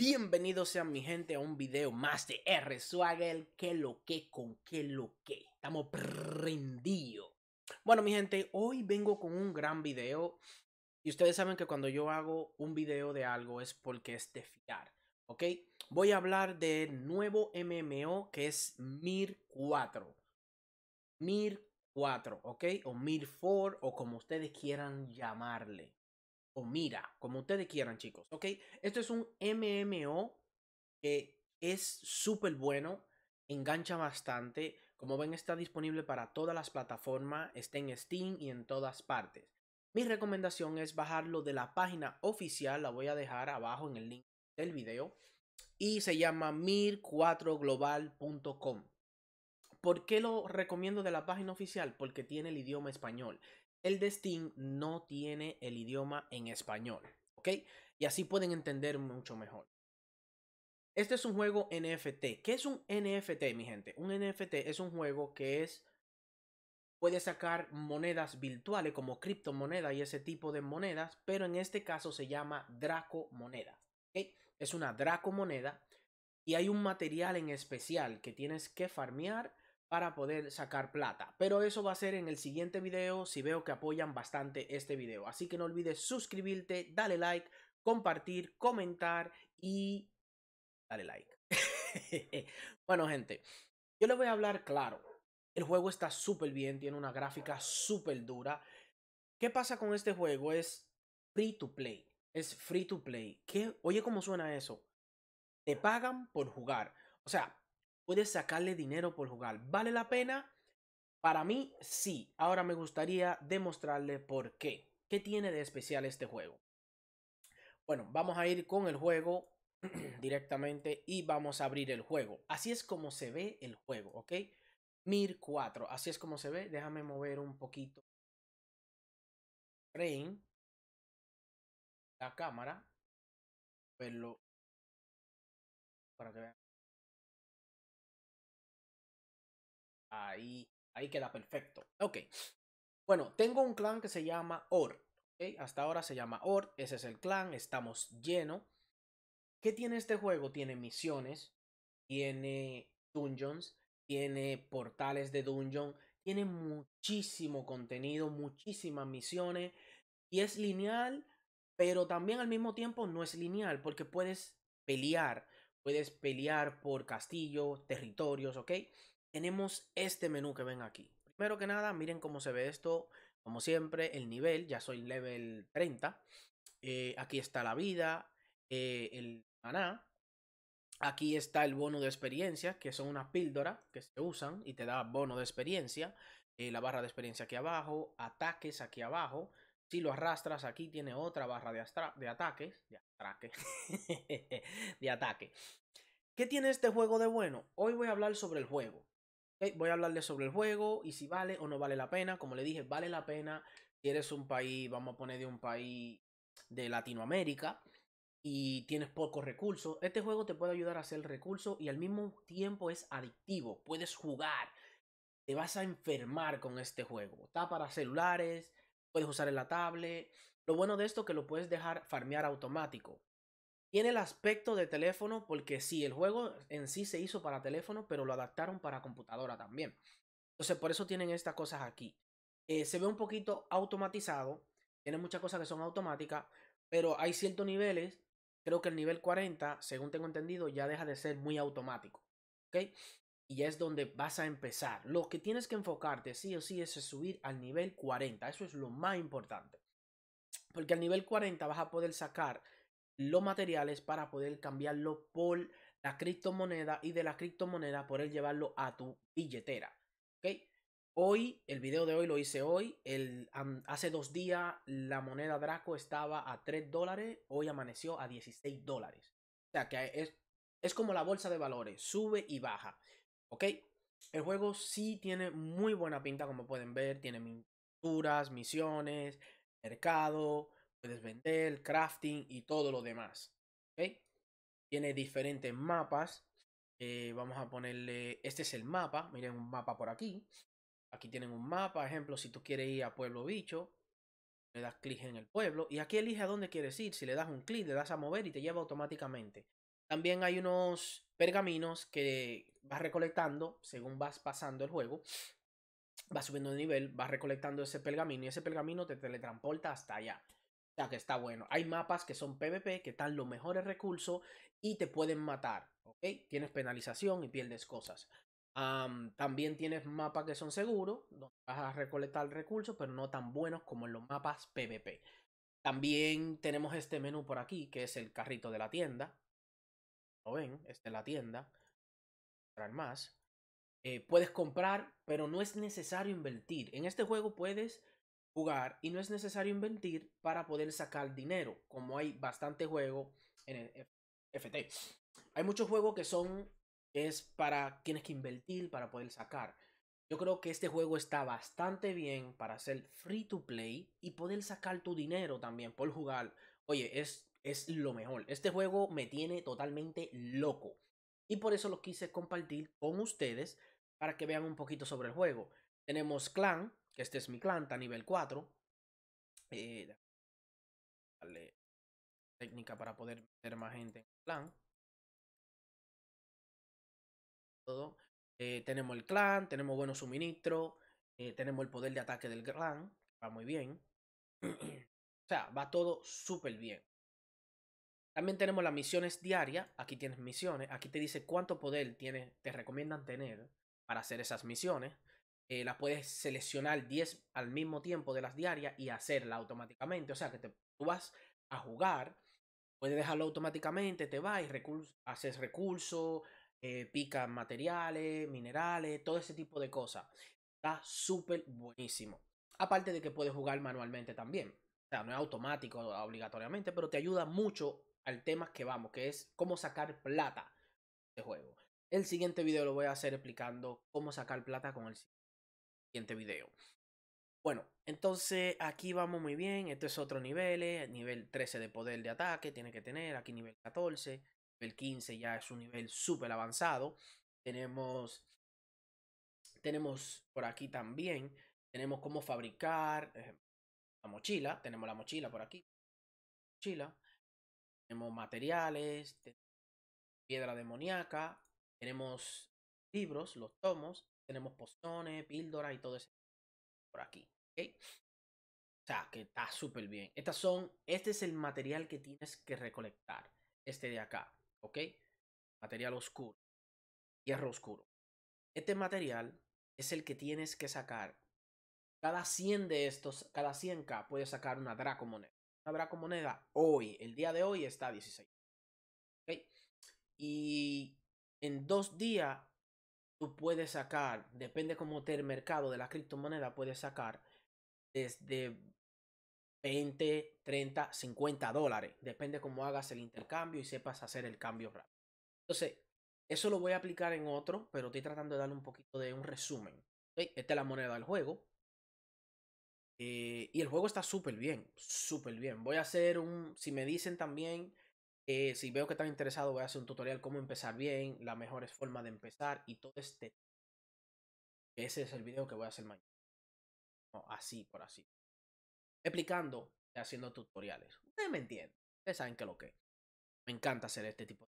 Bienvenidos sean mi gente a un video más de R Swagel que lo que con que lo que, estamos prendidos. Bueno mi gente, hoy vengo con un gran video y ustedes saben que cuando yo hago un video de algo es porque es de fiar, ¿ok? Voy a hablar de nuevo MMO que es MIR 4, MIR 4, ¿ok? O MIR 4 o como ustedes quieran llamarle o Mira, como ustedes quieran, chicos. Ok, esto es un MMO que es súper bueno, engancha bastante. Como ven, está disponible para todas las plataformas, está en Steam y en todas partes. Mi recomendación es bajarlo de la página oficial, la voy a dejar abajo en el link del video, y se llama mir4global.com. ¿Por qué lo recomiendo de la página oficial? Porque tiene el idioma español el destino no tiene el idioma en español, ¿ok? Y así pueden entender mucho mejor. Este es un juego NFT. ¿Qué es un NFT, mi gente? Un NFT es un juego que es puede sacar monedas virtuales como criptomonedas y ese tipo de monedas, pero en este caso se llama Draco moneda. Es una Draco moneda y hay un material en especial que tienes que farmear para poder sacar plata. Pero eso va a ser en el siguiente video si veo que apoyan bastante este video. Así que no olvides suscribirte, dale like, compartir, comentar y dale like. bueno gente, yo les voy a hablar claro. El juego está súper bien, tiene una gráfica súper dura. ¿Qué pasa con este juego? Es free to play. Es free to play. Oye, ¿cómo suena eso? Te pagan por jugar. O sea, puedes sacarle dinero por jugar. ¿Vale la pena? Para mí, sí. Ahora me gustaría demostrarle por qué. ¿Qué tiene de especial este juego? Bueno, vamos a ir con el juego directamente y vamos a abrir el juego. Así es como se ve el juego, ¿ok? Mir 4, así es como se ve. Déjame mover un poquito. Rain. La cámara. Verlo. Para que vean. Ahí, ahí queda perfecto. Ok. Bueno, tengo un clan que se llama Or. ¿okay? Hasta ahora se llama Or. Ese es el clan. Estamos lleno. ¿Qué tiene este juego? Tiene misiones. Tiene dungeons. Tiene portales de dungeon. Tiene muchísimo contenido. Muchísimas misiones. Y es lineal. Pero también al mismo tiempo no es lineal. Porque puedes pelear puedes pelear por castillos, territorios, ¿ok? tenemos este menú que ven aquí. Primero que nada, miren cómo se ve esto. Como siempre, el nivel, ya soy level 30. Eh, aquí está la vida, eh, el maná. Aquí está el bono de experiencia, que son unas píldoras que se usan y te da bono de experiencia. Eh, la barra de experiencia aquí abajo, ataques aquí abajo. Si lo arrastras, aquí tiene otra barra de, de ataques. De ataque. de ataque. ¿Qué tiene este juego de bueno? Hoy voy a hablar sobre el juego voy a hablarles sobre el juego y si vale o no vale la pena. Como le dije, vale la pena si eres un país, vamos a poner de un país de Latinoamérica y tienes pocos recursos. Este juego te puede ayudar a hacer recursos y al mismo tiempo es adictivo. Puedes jugar. Te vas a enfermar con este juego. Está para celulares, puedes usar en la tablet. Lo bueno de esto es que lo puedes dejar farmear automático. Tiene el aspecto de teléfono porque sí, el juego en sí se hizo para teléfono, pero lo adaptaron para computadora también. Entonces, por eso tienen estas cosas aquí. Eh, se ve un poquito automatizado, tiene muchas cosas que son automáticas, pero hay ciertos niveles, creo que el nivel 40, según tengo entendido, ya deja de ser muy automático. ¿Ok? Y es donde vas a empezar. Lo que tienes que enfocarte, sí o sí, es subir al nivel 40. Eso es lo más importante. Porque al nivel 40 vas a poder sacar los materiales para poder cambiarlo por la criptomoneda y de la criptomoneda poder llevarlo a tu billetera. ¿Ok? Hoy, el video de hoy lo hice hoy. El, hace dos días la moneda Draco estaba a 3 dólares. Hoy amaneció a 16 dólares. O sea que es, como la bolsa de valores. Sube y baja. ¿Ok? El juego sí tiene muy buena pinta, como pueden ver. Tiene pinturas, misiones, mercado, puedes vender, crafting y todo lo demás. Tiene diferentes mapas. Eh, vamos a ponerle, este es el mapa, miren un mapa por aquí. Aquí tienen un mapa, ejemplo, si tú quieres ir a Pueblo Bicho, le das clic en el pueblo y aquí elige a dónde quieres ir. Si le das un clic, le das a mover y te lleva automáticamente. También hay unos pergaminos que vas recolectando según vas pasando el juego. Vas subiendo de nivel, vas recolectando ese pergamino y ese pergamino te teletransporta hasta allá que está bueno. Hay mapas que son PvP, que están los mejores recursos y te pueden matar, Tienes penalización y pierdes cosas. también tienes mapas que son seguros, donde vas a recolectar recursos, pero no tan buenos como en los mapas PvP. También tenemos este menú por aquí, que es el carrito de la tienda. ¿Lo ven? Este es la tienda. Entrar más. Eh, puedes comprar, pero no es necesario invertir. En este juego puedes y no es necesario invertir para poder sacar dinero, como hay bastante juego en el FT. Hay muchos juegos que son, es para, tienes que invertir para poder sacar. Yo creo que este juego está bastante bien para ser free to play y poder sacar tu dinero también por jugar. Oye, es, es lo mejor. Este juego me tiene totalmente loco. Y por eso lo quise compartir con ustedes para que vean un poquito sobre el juego. Tenemos clan, este es mi clan, a nivel 4. Eh, técnica para poder meter más gente en el clan. Eh, tenemos el clan, tenemos buenos suministros, eh, tenemos el poder de ataque del clan, va muy bien. o sea, va todo súper bien. También tenemos las misiones diarias, aquí tienes misiones, aquí te dice cuánto poder tiene te recomiendan tener para hacer esas misiones. Eh, la puedes seleccionar 10 al mismo tiempo de las diarias y hacerla automáticamente. O sea que te, tú vas a jugar, puedes dejarlo automáticamente, te vas y haces recursos, eh, picas materiales, minerales, todo ese tipo de cosas. Está súper buenísimo. Aparte de que puedes jugar manualmente también. O sea, no es automático obligatoriamente, pero te ayuda mucho al tema que vamos, que es cómo sacar plata de juego. El siguiente video lo voy a hacer explicando cómo sacar plata con el siguiente video. Bueno, entonces aquí vamos muy bien. Esto es otro nivel. Eh, nivel 13 de poder de ataque tiene que tener. Aquí nivel 14. el 15 ya es un nivel súper avanzado. Tenemos, tenemos por aquí también. Tenemos cómo fabricar eh, la mochila. Tenemos la mochila por aquí. Mochila. Tenemos materiales. piedra demoníaca. Tenemos libros, los tomos tenemos pociones, píldoras y todo ese por aquí. ¿okay? O sea, que está súper bien. Estas son, este es el material que tienes que recolectar. Este de acá, ¿ok? Material oscuro. Hierro oscuro. Este material es el que tienes que sacar. Cada 100 de estos, cada 100k puedes sacar una Draco moneda. Una Draco moneda hoy, el día de hoy está a 16. ¿Ok? Y en dos días tú puedes sacar, depende cómo esté el mercado de la criptomoneda, puedes sacar desde 20, 30, 50 dólares. Depende cómo hagas el intercambio y sepas hacer el cambio rápido. Entonces, eso lo voy a aplicar en otro, pero estoy tratando de darle un poquito de un resumen. Esta es la moneda del juego. Eh, y el juego está súper bien, súper bien. Voy a hacer un, si me dicen también eh, si veo que están interesados, voy a hacer un tutorial cómo empezar bien, las mejores formas de empezar y todo este. Ese es el video que voy a hacer mañana. así, por así. Explicando y haciendo tutoriales. Ustedes me entienden. Ustedes saben que lo que Me encanta hacer este tipo de.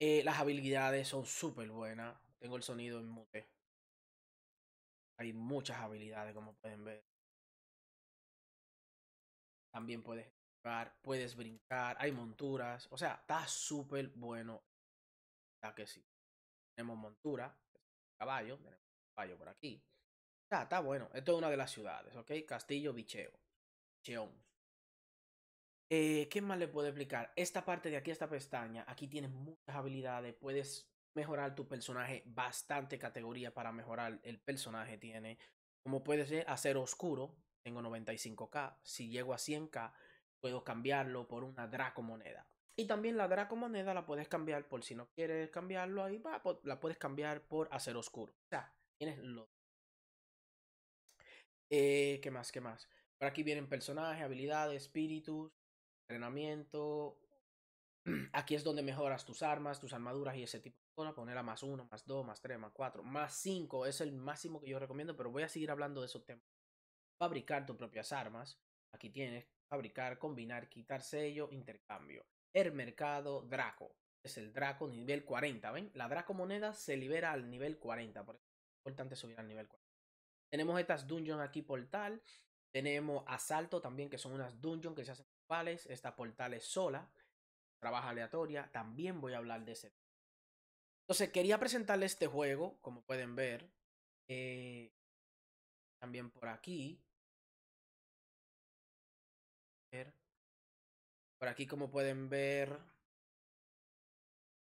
Eh, las habilidades son súper buenas. Tengo el sonido en mute. Hay muchas habilidades, como pueden ver. También puedes puedes brincar, hay monturas. O sea, está súper bueno. Ya que sí. Tenemos montura, caballo, tenemos caballo por aquí. Está, está bueno. Esto es una de las ciudades, ¿ok? Castillo Bicheo. cheón Eh, ¿Qué más le puedo explicar? Esta parte de aquí, esta pestaña, aquí tienes muchas habilidades. Puedes mejorar tu personaje. Bastante categoría para mejorar el personaje tiene. Como puedes hacer oscuro. Tengo 95k. Si llego a 100k, puedo cambiarlo por una dracomoneda. Y también la dracomoneda la puedes cambiar por si no quieres cambiarlo ahí, va, la puedes cambiar por acero oscuro. O sea, tienes lo... Eh, ¿Qué más? ¿Qué más? Por aquí vienen personajes, habilidades, espíritus, entrenamiento. Aquí es donde mejoras tus armas, tus armaduras y ese tipo de cosas. Poner a más uno, más dos, más tres, más cuatro más cinco, es el máximo que yo recomiendo, pero voy a seguir hablando de esos temas. Fabricar tus propias armas. Aquí tienes fabricar, combinar, quitar sello, intercambio. El mercado Draco. Es el Draco nivel 40, ¿ven? La Draco moneda se libera al nivel 40, por eso es importante subir al nivel 40. Tenemos estas dungeons aquí portal. Tenemos asalto también, que son unas dungeons que se hacen principales. Esta portal es sola, trabaja aleatoria. También voy a hablar de ese. Entonces, quería presentarles este juego, como pueden ver. Eh, también por aquí. Por aquí, como pueden ver,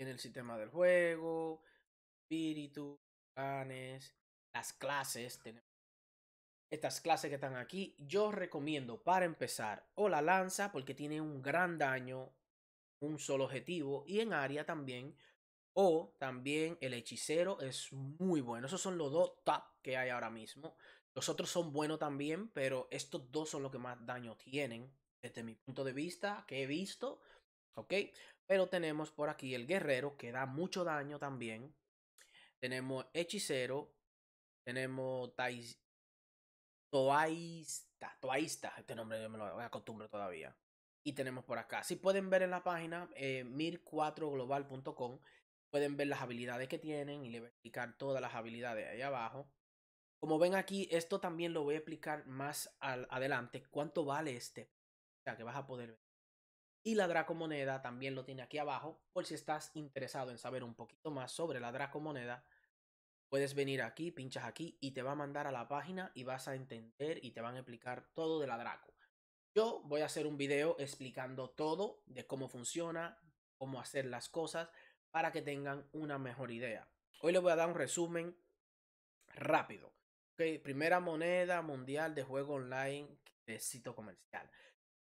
en el sistema del juego, espíritu, canes, las clases. Tenemos estas clases que están aquí. Yo recomiendo para empezar o la lanza porque tiene un gran daño, un solo objetivo y en área también. O también el hechicero es muy bueno. Esos son los dos top que hay ahora mismo. Los otros son buenos también, pero estos dos son los que más daño tienen desde mi punto de vista, que he visto, ¿ok? Pero tenemos por aquí el guerrero, que da mucho daño también. Tenemos hechicero, tenemos Tais... Toaista, Toaista, este nombre yo me lo acostumbro todavía. Y tenemos por acá, si pueden ver en la página eh, 1004global.com, pueden ver las habilidades que tienen y le voy a explicar todas las habilidades ahí abajo. Como ven aquí, esto también lo voy a explicar más adelante, cuánto vale este que vas a poder ver. Y la Draco Moneda también lo tiene aquí abajo, por si estás interesado en saber un poquito más sobre la Draco Moneda. puedes venir aquí, pinchas aquí y te va a mandar a la página y vas a entender y te van a explicar todo de la Draco. Yo voy a hacer un video explicando todo de cómo funciona, cómo hacer las cosas para que tengan una mejor idea. Hoy les voy a dar un resumen rápido. Okay, primera moneda mundial de juego online de sitio comercial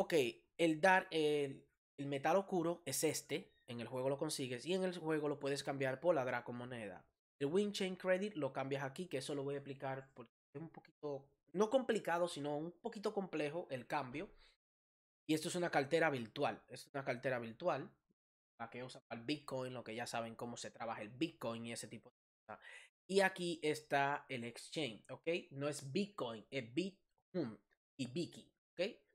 ok, el dar, el, metal oscuro es este, en el juego lo consigues y en el juego lo puedes cambiar por la Draco moneda. El WinChain Credit lo cambias aquí, que eso lo voy a explicar porque es un poquito, no complicado, sino un poquito complejo el cambio. Y esto es una cartera virtual, es una cartera virtual, la que usa para el Bitcoin, lo que ya saben cómo se trabaja el Bitcoin y ese tipo de cosas. Y aquí está el exchange, ¿ok? No es Bitcoin, es Bitcoin y Biki, ¿ok?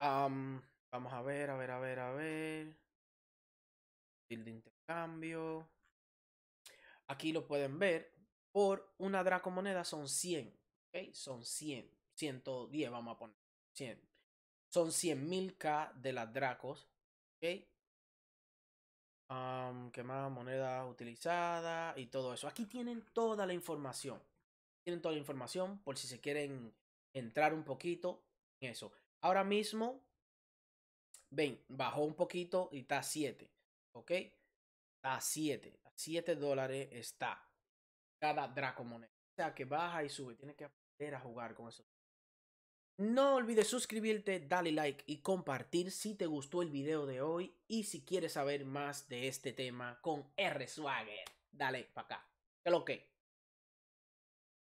vamos a ver, a ver, a ver, a ver. Build de intercambio. Aquí lo pueden ver. Por una draco moneda son 100. ¿okay? Son 100. 110 vamos a poner. Son 100.000k de las dracos. ¿okay? Um, ¿Qué más? Moneda utilizada y todo eso. Aquí tienen toda la información. Tienen toda la información por si se quieren entrar un poquito en eso. Ahora mismo, ven, bajó un poquito y está a 7. ¿Ok? Está a 7. 7 dólares está cada Dracomoneda. O sea que baja y sube. Tienes que aprender a jugar con eso. No olvides suscribirte, darle like y compartir si te gustó el video de hoy y si quieres saber más de este tema con R Swagger. Dale para acá. Que lo que.